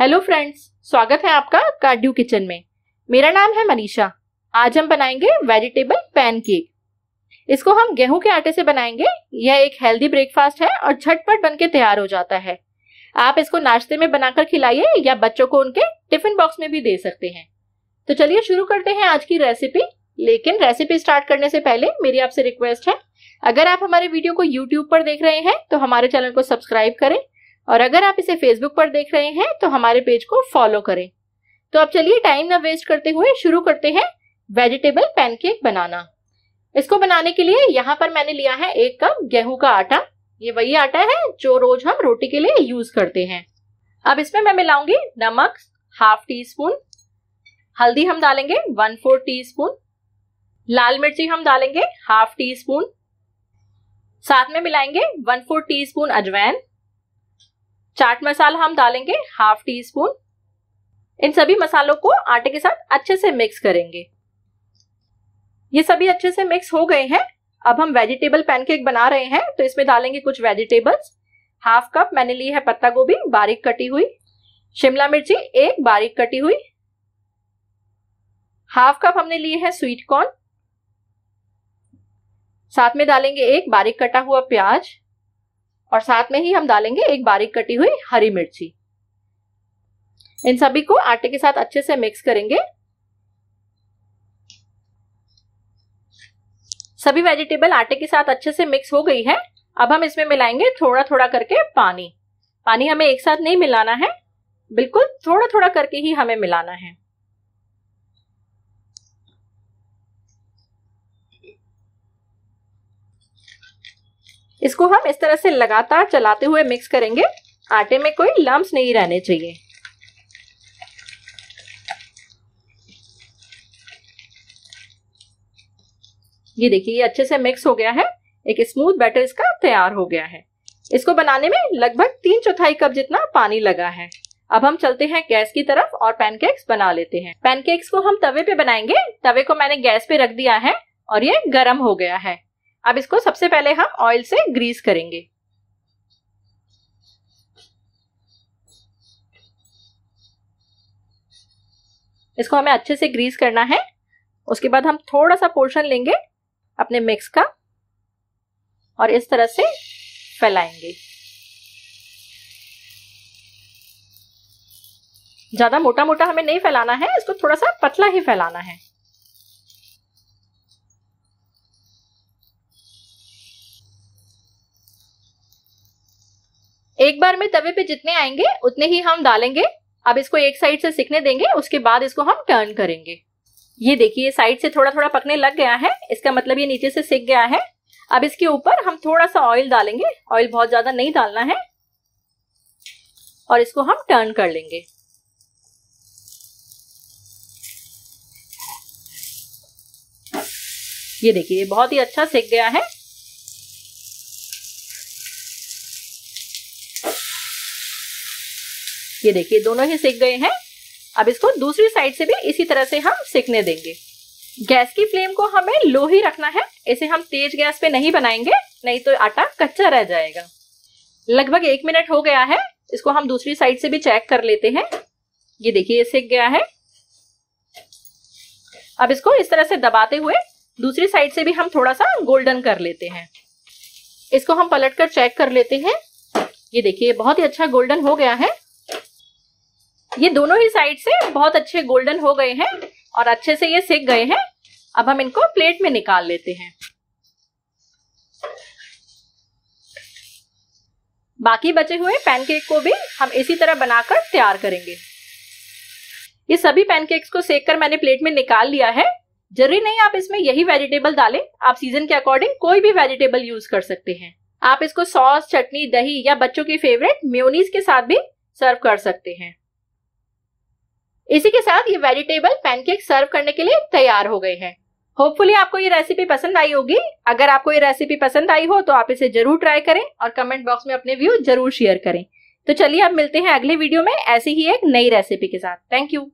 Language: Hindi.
हेलो फ्रेंड्स स्वागत है आपका कार्डियो किचन में मेरा नाम है मनीषा आज हम बनाएंगे वेजिटेबल पैनकेक इसको हम गेहूं के आटे से बनाएंगे यह एक हेल्दी ब्रेकफास्ट है और झटपट बनके तैयार हो जाता है आप इसको नाश्ते में बनाकर खिलाइए या बच्चों को उनके टिफिन बॉक्स में भी दे सकते हैं तो चलिए शुरू करते हैं आज की रेसिपी लेकिन रेसिपी स्टार्ट करने से पहले मेरी आपसे रिक्वेस्ट है अगर आप हमारे वीडियो को यूट्यूब पर देख रहे हैं तो हमारे चैनल को सब्सक्राइब करें और अगर आप इसे फेसबुक पर देख रहे हैं तो हमारे पेज को फॉलो करें तो अब चलिए टाइम ना वेस्ट करते हुए शुरू करते हैं वेजिटेबल पैनकेक बनाना इसको बनाने के लिए यहाँ पर मैंने लिया है एक कप गेहूं का आटा ये वही आटा है जो रोज हम रोटी के लिए यूज करते हैं अब इसमें मैं मिलाऊंगी नमक हाफ टी स्पून हल्दी हम डालेंगे वन फोर टी स्पून लाल मिर्ची हम डालेंगे हाफ टी स्पून साथ में मिलाएंगे वन फोर टी स्पून अजवैन चाट मसाला हम डालेंगे हाफ टी स्पून इन सभी मसालों को आटे के साथ अच्छे से मिक्स करेंगे ये सभी अच्छे से मिक्स हो गए हैं अब हम वेजिटेबल पैनकेक बना रहे हैं तो इसमें डालेंगे कुछ वेजिटेबल्स हाफ कप मैंने ली है पत्ता गोभी बारीक कटी हुई शिमला मिर्ची एक बारीक कटी हुई हाफ कप हमने लिए है स्वीट कॉर्न साथ में डालेंगे एक बारीक कटा हुआ प्याज और साथ में ही हम डालेंगे एक बारीक कटी हुई हरी मिर्ची इन सभी को आटे के साथ अच्छे से मिक्स करेंगे सभी वेजिटेबल आटे के साथ अच्छे से मिक्स हो गई है अब हम इसमें मिलाएंगे थोड़ा थोड़ा करके पानी पानी हमें एक साथ नहीं मिलाना है बिल्कुल थोड़ा थोड़ा करके ही हमें मिलाना है इसको हम इस तरह से लगातार चलाते हुए मिक्स करेंगे आटे में कोई लम्ब नहीं रहने चाहिए ये देखिए ये अच्छे से मिक्स हो गया है एक स्मूथ बैटर इसका तैयार हो गया है इसको बनाने में लगभग तीन चौथाई कप जितना पानी लगा है अब हम चलते हैं गैस की तरफ और पैनकेक्स बना लेते हैं पैनकेक्स को हम तवे पे बनाएंगे तवे को मैंने गैस पे रख दिया है और ये गर्म हो गया है अब इसको सबसे पहले हम ऑयल से ग्रीस करेंगे इसको हमें अच्छे से ग्रीस करना है उसके बाद हम थोड़ा सा पोर्शन लेंगे अपने मिक्स का और इस तरह से फैलाएंगे ज़्यादा मोटा मोटा हमें नहीं फैलाना है इसको थोड़ा सा पतला ही फैलाना है एक बार में तवे पे जितने आएंगे उतने ही हम डालेंगे अब इसको एक साइड से सिकने देंगे उसके बाद इसको हम टर्न करेंगे ये देखिए साइड से थोड़ा थोड़ा पकने लग गया है इसका मतलब ये नीचे से सिक गया है अब इसके ऊपर हम थोड़ा सा ऑयल डालेंगे ऑयल बहुत ज्यादा नहीं डालना है और इसको हम टर्न कर लेंगे ये देखिए बहुत ही अच्छा सेक गया है ये देखिए दोनों ही सिक गए हैं अब इसको दूसरी साइड से भी इसी तरह से हम सिकने देंगे गैस की फ्लेम को हमें लो ही रखना है इसे हम तेज गैस पे नहीं बनाएंगे नहीं तो आटा कच्चा रह जाएगा लगभग एक मिनट हो गया है इसको हम दूसरी साइड से भी चेक कर लेते हैं ये देखिए ये सिक गया है अब इसको इस तरह से दबाते हुए दूसरी साइड से भी हम थोड़ा सा गोल्डन कर लेते हैं इसको हम पलट कर चेक कर लेते हैं ये देखिए बहुत ही अच्छा गोल्डन हो गया है ये दोनों ही साइड से बहुत अच्छे गोल्डन हो गए हैं और अच्छे से ये सेक गए हैं अब हम इनको प्लेट में निकाल लेते हैं बाकी बचे हुए पैनकेक को भी हम इसी तरह बनाकर तैयार करेंगे ये सभी पैनकेक्स को सेक कर मैंने प्लेट में निकाल लिया है जरूरी नहीं आप इसमें यही वेजिटेबल डालें आप सीजन के अकॉर्डिंग कोई भी वेजिटेबल यूज कर सकते हैं आप इसको सॉस चटनी दही या बच्चों की फेवरेट म्योनीस के साथ भी सर्व कर सकते हैं इसी के साथ ये वेजिटेबल पैनकेक सर्व करने के लिए तैयार हो गए हैं होपफुली आपको ये रेसिपी पसंद आई होगी अगर आपको ये रेसिपी पसंद आई हो तो आप इसे जरूर ट्राई करें और कमेंट बॉक्स में अपने व्यू जरूर शेयर करें तो चलिए अब मिलते हैं अगले वीडियो में ऐसी ही एक नई रेसिपी के साथ थैंक यू